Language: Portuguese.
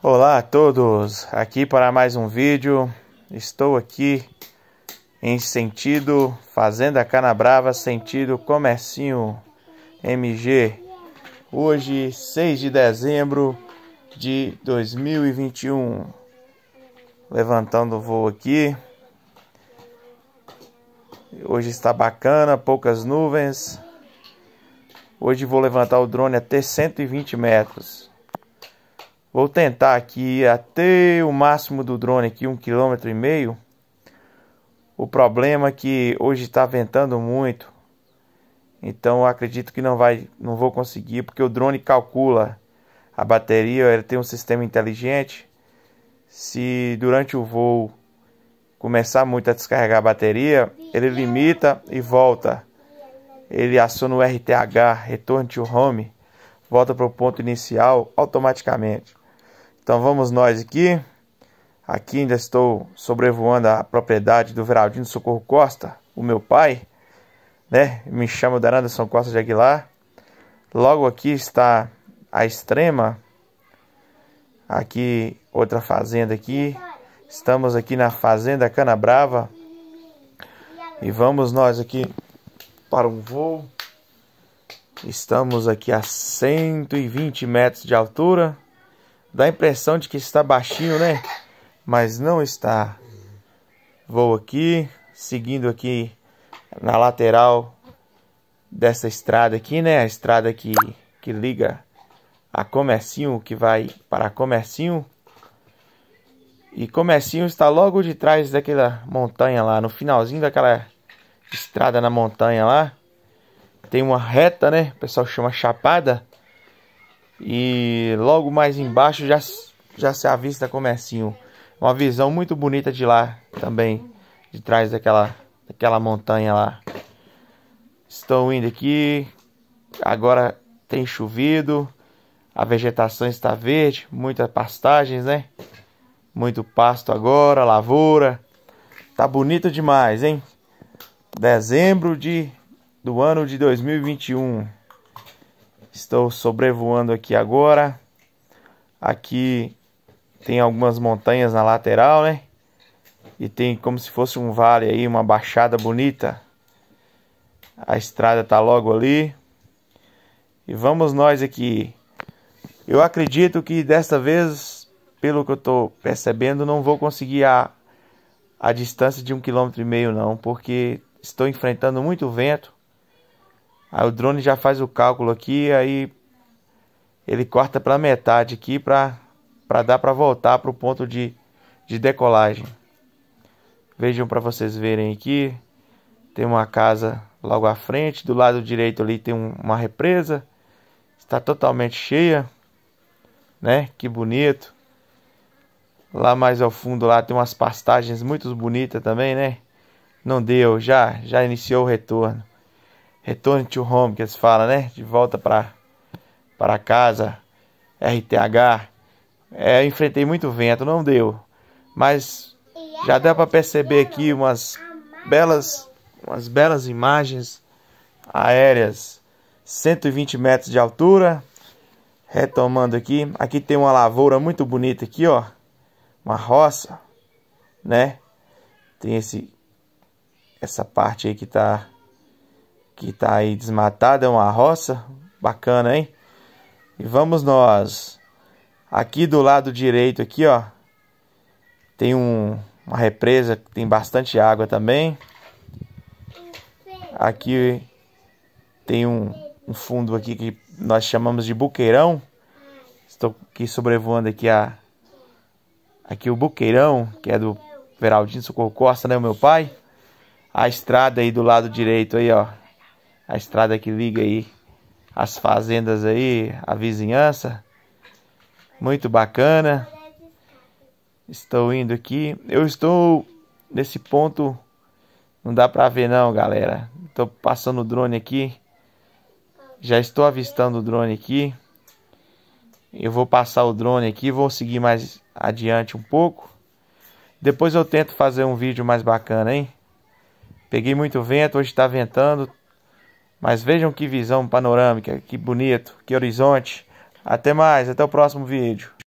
Olá a todos, aqui para mais um vídeo. Estou aqui em sentido Fazenda Canabrava, sentido Comercinho MG. Hoje, 6 de dezembro de 2021. Levantando o voo aqui. Hoje está bacana, poucas nuvens. Hoje vou levantar o drone até 120 metros. Vou tentar aqui até o máximo do drone aqui, um quilômetro e meio. O problema é que hoje está ventando muito, então acredito que não vai, não vou conseguir, porque o drone calcula a bateria, ele tem um sistema inteligente. Se durante o voo começar muito a descarregar a bateria, ele limita e volta. Ele aciona o RTH, retorno to home, volta para o ponto inicial automaticamente. Então vamos nós aqui. Aqui ainda estou sobrevoando a propriedade do Veraldino Socorro Costa, o meu pai, né? Me chamo São Costa de Aguilar. Logo aqui está a extrema. Aqui outra fazenda aqui. Estamos aqui na fazenda Cana Brava. E vamos nós aqui para um voo. Estamos aqui a 120 metros de altura. Dá a impressão de que está baixinho, né? Mas não está. Vou aqui, seguindo aqui na lateral dessa estrada aqui, né? A estrada que, que liga a Comercinho, que vai para Comercinho. E Comercinho está logo de trás daquela montanha lá, no finalzinho daquela estrada na montanha lá. Tem uma reta, né? O pessoal chama chapada. E logo mais embaixo já, já se avista Comercinho. Uma visão muito bonita de lá também, de trás daquela, daquela montanha lá. Estou indo aqui. Agora tem chovido. A vegetação está verde, muitas pastagens, né? Muito pasto agora, lavoura. Tá bonito demais, hein? Dezembro de do ano de 2021. Estou sobrevoando aqui agora. Aqui tem algumas montanhas na lateral, né? E tem como se fosse um vale aí, uma baixada bonita. A estrada tá logo ali. E vamos nós aqui. Eu acredito que desta vez, pelo que eu tô percebendo, não vou conseguir a, a distância de um quilômetro e meio não, porque estou enfrentando muito vento Aí o drone já faz o cálculo aqui, aí ele corta para metade aqui para para dar para voltar para o ponto de, de decolagem. Vejam para vocês verem aqui, tem uma casa logo à frente, do lado direito ali tem uma represa, está totalmente cheia, né? Que bonito. Lá mais ao fundo lá tem umas pastagens muito bonitas também, né? Não deu, já já iniciou o retorno. Return to Home, que eles falam, né? De volta para casa, RTH. É, enfrentei muito vento, não deu. Mas já deu para perceber aqui umas belas, umas belas imagens aéreas. 120 metros de altura. Retomando aqui, aqui tem uma lavoura muito bonita aqui, ó. Uma roça, né? Tem esse essa parte aí que tá que está aí desmatada, é uma roça. Bacana, hein? E vamos nós. Aqui do lado direito aqui, ó. Tem um, uma represa que tem bastante água também. Aqui tem um, um fundo aqui que nós chamamos de buqueirão. Estou aqui sobrevoando aqui a aqui o buqueirão, que é do Veraldinho Socorro Costa, né, o meu pai. A estrada aí do lado direito aí, ó, a estrada que liga aí as fazendas aí, a vizinhança. Muito bacana. Estou indo aqui. Eu estou nesse ponto não dá pra ver não, galera. Estou passando o drone aqui. Já estou avistando o drone aqui. Eu vou passar o drone aqui, vou seguir mais adiante um pouco. Depois eu tento fazer um vídeo mais bacana, hein? Peguei muito vento, hoje está ventando, mas vejam que visão panorâmica, que bonito, que horizonte. Até mais, até o próximo vídeo.